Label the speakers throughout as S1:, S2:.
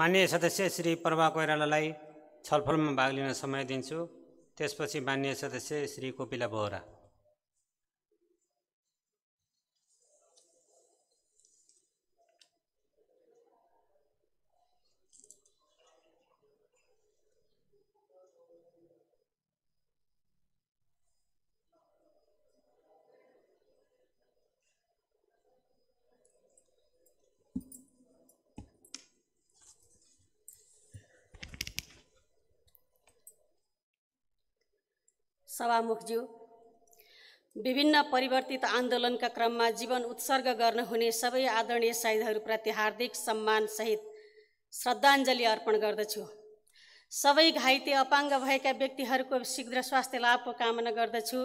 S1: माननीय सदस्य श्री प्रभा कोइरालालाई छलफलमा भाग लिन समय दिन्छु त्यसपछि माननीय सदस्य श्री कोपिला बोहरा सभामुखज्यू विभिन्न परिवर्तित आन्दोलनका क्रममा जीवन उत्सर्ग गर्न हुने सबै आदरणीय शहीदहरूप्रति हार्दिक सम्मानसहित श्रद्धाञ्जली अर्पण गर्दछु सबै घाइते अपाङ्ग भएका व्यक्तिहरूको शीघ्र स्वास्थ्य लाभको कामना गर्दछु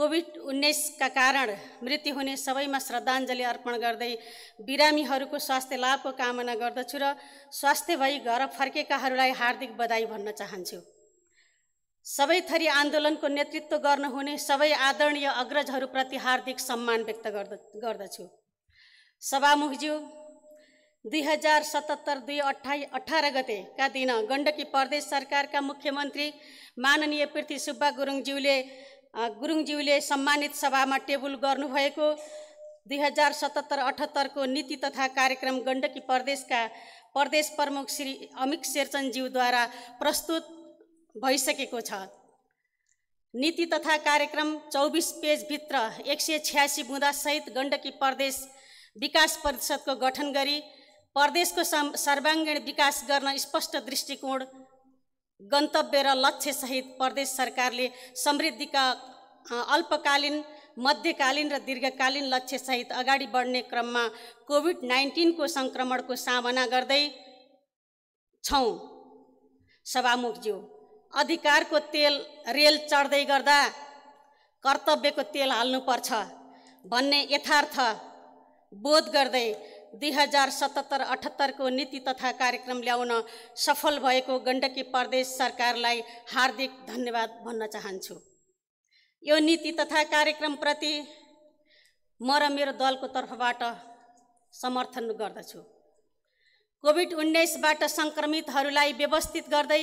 S1: कोभिड उन्नाइसका कारण मृत्यु हुने सबैमा श्रद्धाञ्जली अर्पण गर्दै बिरामीहरूको स्वास्थ्य लाभको कामना गर्दछु र स्वास्थ्य भई घर फर्केकाहरूलाई हार्दिक बधाई भन्न चाहन्छु सबै थरी आन्दोलनको नेतृत्व गर्नुहुने सबै आदरणीय अग्रजहरूप्रति हार्दिक सम्मान व्यक्त गर्द गर्दछु सभामुखज्यू दुई हजार सतहत्तर दुई अठाइ अठार गतेका दिन गण्डकी प्रदेश सरकारका मुख्यमन्त्री माननीय पृथ्वी सुब्बा गुरुङज्यूले गुरुङज्यूले सम्मानित सभामा टेबुल गर्नुभएको दुई हजार सतहत्तर अठहत्तरको नीति तथा कार्यक्रम गण्डकी प्रदेशका प्रदेश प्रमुख श्री अमित शेरचन्दज्यूद्वारा प्रस्तुत भइसकेको छ नीति तथा कार्यक्रम चौबिस पेजभित्र एक सय छ्यासी बुँदासहित गण्डकी प्रदेश विकास परिषदको गठन गरी प्रदेशको सर्वाङ्गीण विकास गर्न स्पष्ट दृष्टिकोण गन्तव्य र लक्ष्यसहित प्रदेश सरकारले समृद्धिका अल्पकालीन मध्यकालीन र दीर्घकालीन लक्ष्यसहित अगाडि बढ्ने क्रममा कोभिड नाइन्टिनको सङ्क्रमणको सामना गर्दै छौँ सभामुखज्यू अधिकारको तेल रेल चढ्दै गर्दा कर्तव्यको तेल हाल्नुपर्छ भन्ने यथार्थ बोध गर्दै दुई हजार सतहत्तर अठहत्तरको नीति तथा कार्यक्रम ल्याउन सफल भएको गण्डकी प्रदेश सरकारलाई हार्दिक धन्यवाद भन्न चाहन्छु यो नीति तथा कार्यक्रमप्रति म र मेरो दलको तर्फबाट समर्थन गर्दछु कोभिड उन्नाइसबाट सङ्क्रमितहरूलाई व्यवस्थित गर्दै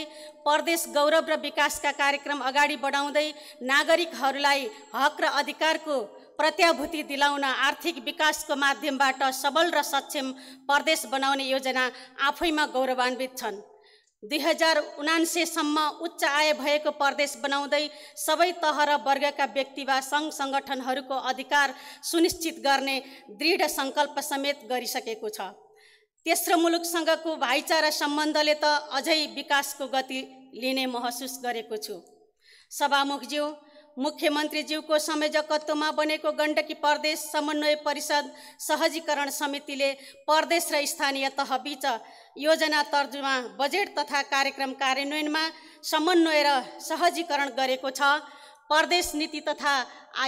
S1: प्रदेश गौरव र विकासका कार्यक्रम अगाडि बढाउँदै नागरिकहरूलाई हक र अधिकारको प्रत्याभूति दिलाउन आर्थिक विकासको माध्यमबाट सबल र सक्षम प्रदेश बनाउने योजना आफैमा गौरवान्वित छन् दुई हजार उनान्सेसम्म उच्च आय भएको प्रदेश बनाउँदै सबै तह र वर्गका व्यक्ति वा सङ्घ सङ्गठनहरूको अधिकार सुनिश्चित गर्ने दृढ सङ्कल्प समेत गरिसकेको छ तेस्रो मुलुकसँगको भाइचारा सम्बन्धले त अझै विकासको गति लिने महसुस गरेको छु सभामुखज्यू मुख्यमन्त्रीज्यूको संयोजकत्वमा बनेको गण्डकी प्रदेश समन्वय परिषद सहजीकरण समितिले प्रदेश र स्थानीय तहबीच योजना तर्जुमा बजेट तथा कार्यक्रम कार्यान्वयनमा समन्वय र सहजीकरण गरेको छ प्रदेश नीति तथा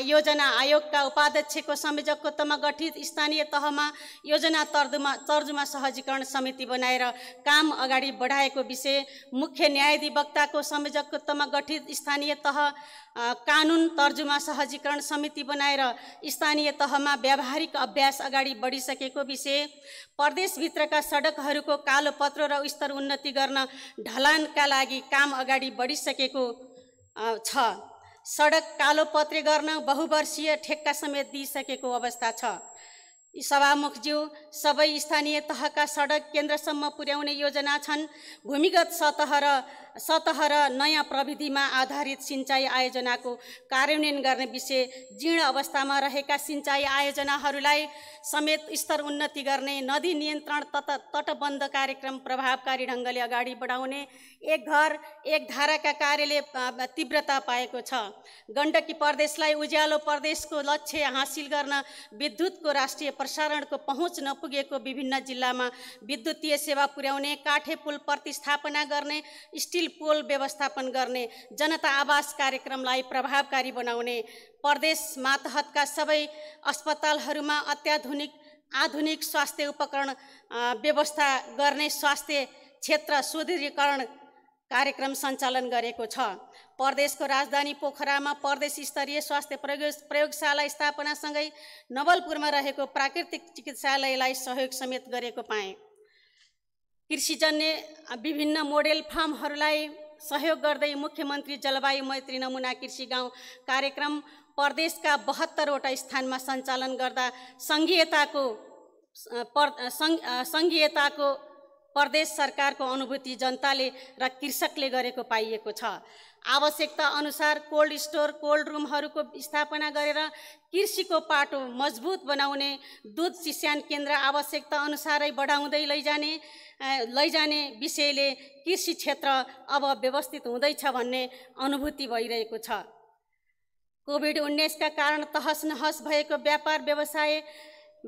S1: योजना आयोगका उपाध्यक्षको संयोजकत्वमा गठित स्थानीय तहमा योजना तर्जुमा तर्जुमा सहजीकरण समिति बनाएर काम अगाडि बढाएको विषय मुख्य न्यायाधिवक्ताको संयोजकत्वमा गठित स्थानीय तह कानुन तर्जुमा सहजीकरण समिति बनाएर स्थानीय तहमा व्यावहारिक अभ्यास अगाडि बढिसकेको विषय प्रदेशभित्रका सडकहरूको कालो र स्तर उन्नति गर्न ढलानका लागि काम अगाडि बढिसकेको छ सडक कालोपत्रे गर्न बहुवर्षीय ठेक्का समेत दिइसकेको अवस्था छ सभामुखज्यू सबै स्थानीय तहका सडक केन्द्रसम्म पुर्याउने योजना छन् भूमिगत सतह र सतह र नयाँ प्रविधिमा आधारित सिँचाइ आयोजनाको कार्यान्वयन गर्ने विषय जीर्ण अवस्थामा रहेका सिँचाइ आयोजनाहरूलाई समेत स्तर उन्नति गर्ने नदी नियन्त्रण तट तटबन्ध कार्यक्रम प्रभावकारी ढङ्गले अगाडि बढाउने एक घर एक धाराका कार्यले तीव्रता पाएको छ गण्डकी प्रदेशलाई उज्यालो प्रदेशको लक्ष्य हासिल गर्न विद्युतको राष्ट्रिय प्रसारणको पहुँच नपुगेको विभिन्न जिल्लामा विद्युतीय सेवा पुर्याउने काठे पुल प्रतिस्थापना गर्ने स्टिल गतिशील पोल व्यवस्थापन गर्ने जनता आवास कार्यक्रमलाई प्रभावकारी बनाउने प्रदेश मातहतका सबै अस्पतालहरूमा अत्याधुनिक आधुनिक स्वास्थ्य उपकरण व्यवस्था गर्ने स्वास्थ्य क्षेत्र सुदृढीकरण कार्यक्रम सञ्चालन गरेको छ प्रदेशको राजधानी पोखरामा प्रदेश स्तरीय स्वास्थ्य प्रयोग प्रयोगशाला स्थापनासँगै नवलपुरमा रहेको प्राकृतिक चिकित्सालयलाई सहयोग समेत गरेको पाएँ कृषिजन्य विभिन्न मोडेल फार्महरूलाई सहयोग गर्दै मुख्यमन्त्री जलवायु मैत्री नमुना कृषि गाउँ कार्यक्रम प्रदेशका बहत्तरवटा स्थानमा सञ्चालन गर्दा सङ्घीयताको पर सङ्घीयताको प्रदेश सरकारको अनुभूति जनताले र कृषकले गरेको पाइएको छ आवश्यकता अनुसार कोल्ड स्टोर कोल्ड रुमहरूको स्थापना गरेर कृषिको पाटो मजबुत बनाउने दुध चिस्यान केन्द्र आवश्यकता अनुसारै बढाउँदै लैजाने लैजाने विषयले कृषि क्षेत्र अब व्यवस्थित हुँदैछ भन्ने अनुभूति भइरहेको छ कोभिड उन्नाइसका कारण तहस नहस भएको व्यापार व्यवसाय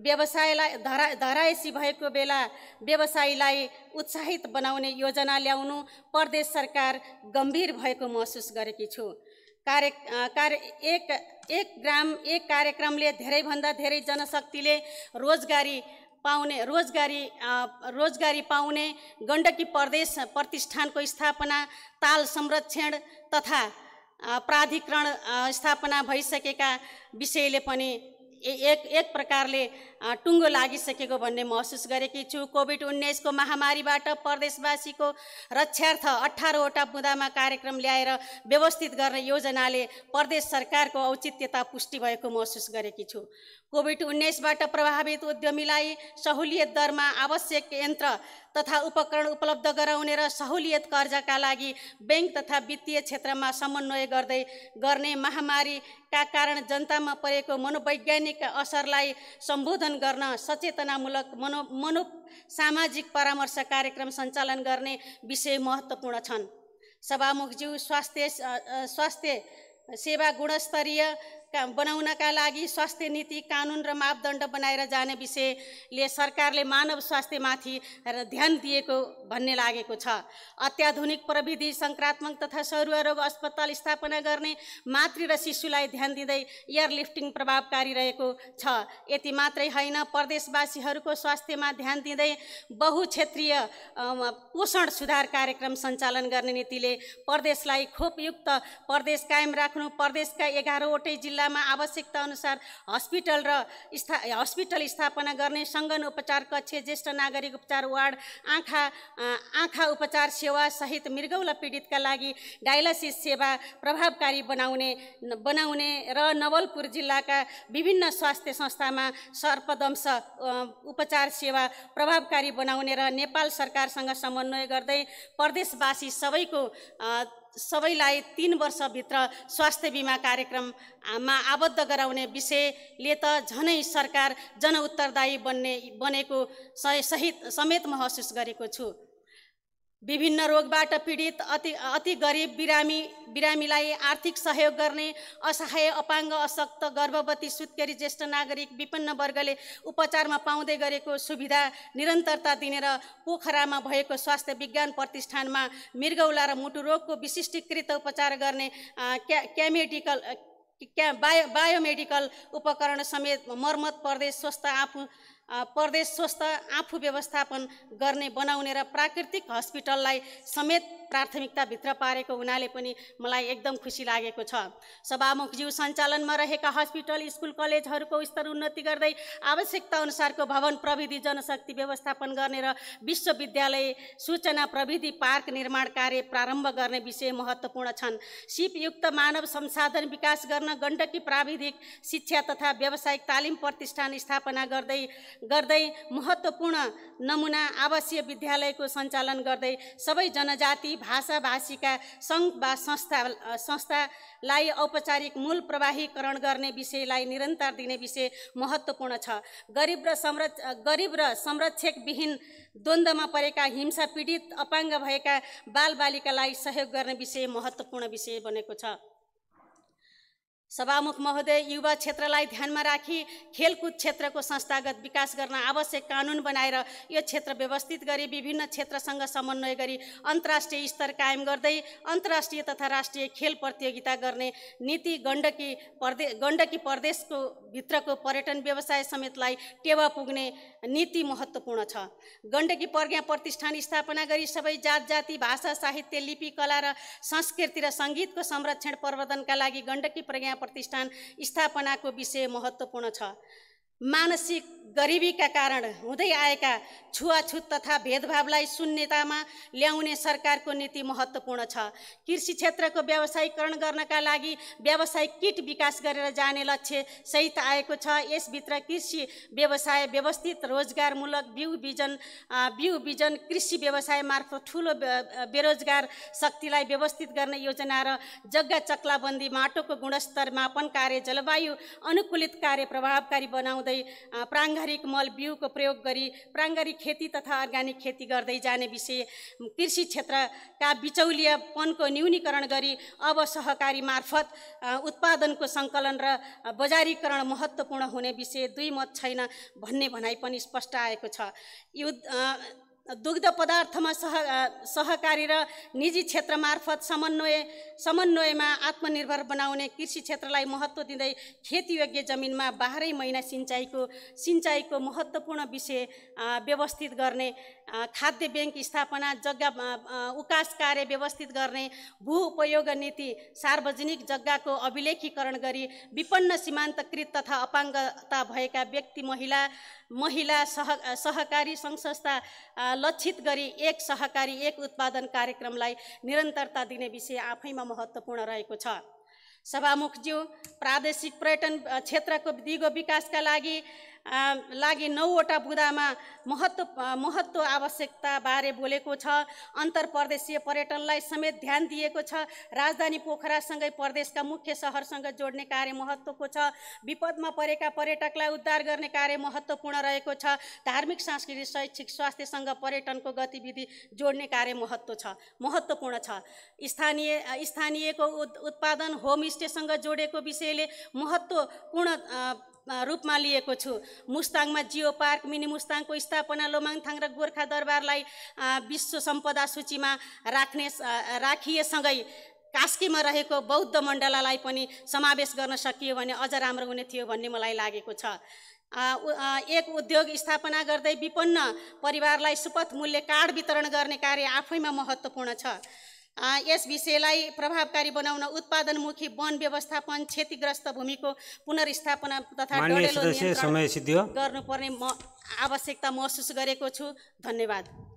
S1: व्यवसायलाई धरा धरायसी भएको बेला व्यवसायीलाई उत्साहित बनाउने योजना ल्याउनु प्रदेश सरकार गम्भीर भएको महसुस गरेकी छु कार्य कार्य एक एक ग्राम एक कार्यक्रमले धेरैभन्दा धेरै जनशक्तिले रोजगारी पाउने रोजगारी रोजगारी पाउने गण्डकी प्रदेश प्रतिष्ठानको स्थापना ताल संरक्षण तथा प्राधिकरण स्थापना भइसकेका विषयले पनि एक एक प्रकारले टुङ्गो लागिसकेको भन्ने महसुस गरेकी छु कोभिड उन्नाइसको महामारीबाट प्रदेशवासीको रक्षार्थ अठारवटा बुँदामा कार्यक्रम ल्याएर व्यवस्थित गर्ने योजनाले प्रदेश सरकारको औचित्यता पुष्टि भएको महसुस गरेकी छु कोभिड उन्नाइसबाट प्रभावित उद्यमीलाई सहुलियत दरमा आवश्यक यन्त्र तथा उपकरण उपलब्ध गराउने र सहुलियत कर्जाका लागि ब्याङ्क तथा वित्तीय क्षेत्रमा समन्वय गर्दै गर्ने महामारी का कारण जनतामा परेको मनोवैज्ञानिक असरलाई सम्बोधन गर्न सचेतनामूलक मनो मनो सामाजिक परामर्श कार्यक्रम सञ्चालन गर्ने विषय महत्त्वपूर्ण छन् सभामुखज्यू स्वास्थ्य स्वास्थ्य सेवा गुणस्तरीय बनाउनका लागि स्वास्थ्य नीति कानुन र मापदण्ड बनाएर जाने विषयले सरकारले मानव स्वास्थ्यमाथि ध्यान दिएको भन्ने लागेको छ अत्याधुनिक प्रविधि सङ्क्रात्मक तथा सरुवा अस्पताल स्थापना गर्ने मातृ र शिशुलाई ध्यान दिँदै एयर लिफ्टिङ प्रभावकारी रहेको छ यति मात्रै होइन प्रदेशवासीहरूको स्वास्थ्यमा ध्यान दिँदै बहुक्षेत्रीय पोषण सुधार कार्यक्रम सञ्चालन गर्ने नीतिले प्रदेशलाई खोपयुक्त प्रदेश कायम राख्नु प्रदेशका एघारवटै जिल्ला जिल्लामा आवश्यकता अनुसार हस्पिटल र स्था हस्पिटल स्थापना गर्ने सङ्गन उपचार कक्ष ज्येष्ठ नागरिक उपचार वार्ड आँखा आँखा उपचार सेवा सहित मृगौला पीडितका लागि डायलासिस सेवा प्रभावकारी बनाउने बनाउने र नवलपुर जिल्लाका विभिन्न स्वास्थ्य संस्थामा सर्पदंश उपचार सेवा प्रभावकारी बनाउने र नेपाल सरकारसँग समन्वय गर्दै प्रदेशवासी सबैको सबैलाई तिन वर्षभित्र स्वास्थ्य बिमा कार्यक्रममा आबद्ध गराउने विषयले त झनै सरकार जनउत्तरदायी बन्ने बनेको सहित समेत महसुस गरेको छु विभिन्न रोगबाट पीडित अति अति गरिब बिरामी बिरामीलाई आर्थिक सहयोग गर्ने असहाय अपाङ्ग अशक्त गर्भवती सुत्केरी ज्येष्ठ नागरिक विपन्न वर्गले उपचारमा पाउँदै गरेको सुविधा निरन्तरता दिने र पोखरामा भएको स्वास्थ्य विज्ञान प्रतिष्ठानमा मृगौला र मुटु रोगको विशिष्टीकृत उपचार गर्ने क्या क्यामेडिकल क्या बायो बायोमेडिकल उपकरण समेत मर्मत पर्दै स्वस्थ आफू प्रदेश स्वस्थ आफू व्यवस्थापन गर्ने बनाउने र प्राकृतिक हस्पिटललाई समेत प्राथमिकताभित्र पारेको हुनाले पनि मलाई एकदम खुसी लागेको छ सभामुखज्यू सञ्चालनमा रहेका हस्पिटल स्कुल कलेजहरूको स्तर उन्नति गर्दै आवश्यकता अनुसारको भवन प्रविधि जनशक्ति व्यवस्थापन गर्ने र विश्वविद्यालय सूचना प्रविधि पार्क निर्माण कार्य प्रारम्भ गर्ने विषय महत्त्वपूर्ण छन् सिपयुक्त मानव संसाधन विकास गर्न गण्डकी प्राविधिक शिक्षा तथा व्यावसायिक तालिम प्रतिष्ठान स्थापना गर्दै गर्दै महत्त्वपूर्ण नमुना आवासीय विद्यालयको सञ्चालन गर्दै सबै जनजाति भाषाभाषीका सङ्घ वा संस्था संस्थालाई औपचारिक मूल प्रवाहीकरण गर्ने विषयलाई निरन्तर दिने विषय महत्त्वपूर्ण छ गरिब र संरक्ष गरिब र संरक्षकविहीन द्वन्द्वमा परेका हिंसा पीडित अपाङ्ग भएका बालबालिकालाई सहयोग गर्ने विषय महत्त्वपूर्ण विषय बनेको छ सभामुख महोदय युवा क्षेत्रलाई ध्यानमा राखी खेलकुद क्षेत्रको संस्थागत विकास गर्न आवश्यक कानुन बनाएर यो क्षेत्र व्यवस्थित गरी विभिन्न क्षेत्रसँग समन्वय गरी अन्तर्राष्ट्रिय स्तर कायम गर्दै अन्तर्राष्ट्रिय तथा राष्ट्रिय खेल प्रतियोगिता गर्ने नीति गण्डकी प्रदे गण्डकी प्रदेशको भित्रको पर्यटन व्यवसाय समेतलाई टेवा पुग्ने नीति महत्त्वपूर्ण छ गण्डकी प्रज्ञा प्रतिष्ठान स्थापना गरी सबै जात जाति भाषा साहित्य लिपि कला र संस्कृति र सङ्गीतको संरक्षण प्रवर्धनका लागि गण्डकी प्रज्ञा प्रतिष्ठान स्थापनाको विषय महत्त्वपूर्ण छ मानसिक गरिबीका कारण हुँदै आएका छुवाछुत तथा भेदभावलाई शून्यतामा ल्याउने सरकारको नीति महत्त्वपूर्ण छ कृषि क्षेत्रको व्यवसायीकरण गर्नका लागि व्यावसायिक किट विकास गरेर जाने लक्ष्य सहित आएको छ यसभित्र कृषि व्यवसाय व्यवस्थित रोजगारमूलक बिउ बिजन बिउ बिजन कृषि व्यवसाय मार्फत ठुलो बेरोजगार शक्तिलाई व्यवस्थित गर्ने योजना र जग्गा चक्लाबन्दी माटोको गुणस्तर मापन कार्य जलवायु अनुकूलित कार्य प्रभावकारी बनाउँदै बनाउँदै प्राङ्गारिक मल बिउको प्रयोग गरी प्राङ्गारिक खेती तथा अर्ग्यानिक खेती गर्दै जाने विषय कृषि क्षेत्रका बिचौलियापनको न्यूनीकरण गरी अब सहकारी मार्फत उत्पादनको सङ्कलन र बजारीकरण महत्त्वपूर्ण हुने विषय दुई मत छैन भन्ने भनाइ पनि स्पष्ट आएको छ युद्ध दुग्ध पदार्थमा सह सहकारी र निजी क्षेत्र मार्फत समन्वय समन्वयमा आत्मनिर्भर बनाउने कृषि क्षेत्रलाई महत्त्व दिँदै खेतीयोग्य जमिनमा बाह्रै महिना सिँचाइको सिँचाइको महत्त्वपूर्ण विषय व्यवस्थित गर्ने खाद्य ब्याङ्क स्थापना जग्गा उकास कार्य व्यवस्थित गर्ने भू उपयोग नीति सार्वजनिक जग्गाको अभिलेखीकरण गरी विपन्न सीमान्तकृत तथा अपाङ्गता भएका व्यक्ति महिला महिला सह सहकारी सङ्घ संस्था लक्षित गरी एक सहकारी एक उत्पादन कार्यक्रमलाई निरन्तरता दिने विषय आफैमा महत्त्वपूर्ण रहेको छ सभामुखज्यू प्रादेशिक पर्यटन क्षेत्रको दिगो विकासका लागि लागि नौवटा बुदामा महत्त्व महत्त्व आवश्यकताबारे बोलेको छ अन्तर प्रदेशीय पर्यटनलाई समेत ध्यान दिएको छ राजधानी पोखरासँगै प्रदेशका मुख्य सहरसँग जोड्ने कार्य महत्त्वको छ विपदमा परेका पर्यटकलाई उद्धार गर्ने कार्य महत्त्वपूर्ण रहेको छ धार्मिक सांस्कृतिक शैक्षिक स्वास्थ्यसँग पर्यटनको गतिविधि जोड्ने कार्य महत्त्व छ महत्त्वपूर्ण छ स्थानीय स्थानीयको उत्पादन होमस्टेसँग जोडेको विषयले महत्त्वपूर्ण रूपमा लिएको छु मुस्ताङमा जियो पार्क मिनी मुस्ताङको स्थापना लोमाङथाङ र गोर्खा दरबारलाई विश्व सम्पदा सूचीमा राख्ने राखिएसँगै कास्कीमा रहेको बौद्ध मण्डलालाई पनि समावेश गर्न सकियो भने अझ राम्रो हुने थियो भन्ने मलाई लागेको छ एक उद्योग स्थापना गर्दै विपन्न परिवारलाई सुपथ मूल्य कार्ड वितरण गर्ने कार्य आफैमा महत्त्वपूर्ण छ यस विषयलाई प्रभावकारी बनाउन उत्पादनमुखी वन व्यवस्थापन क्षतिग्रस्त भूमिको पुनर्स्थापना तथा गर्नुपर्ने आवश्यकता महसुस गरेको छु धन्यवाद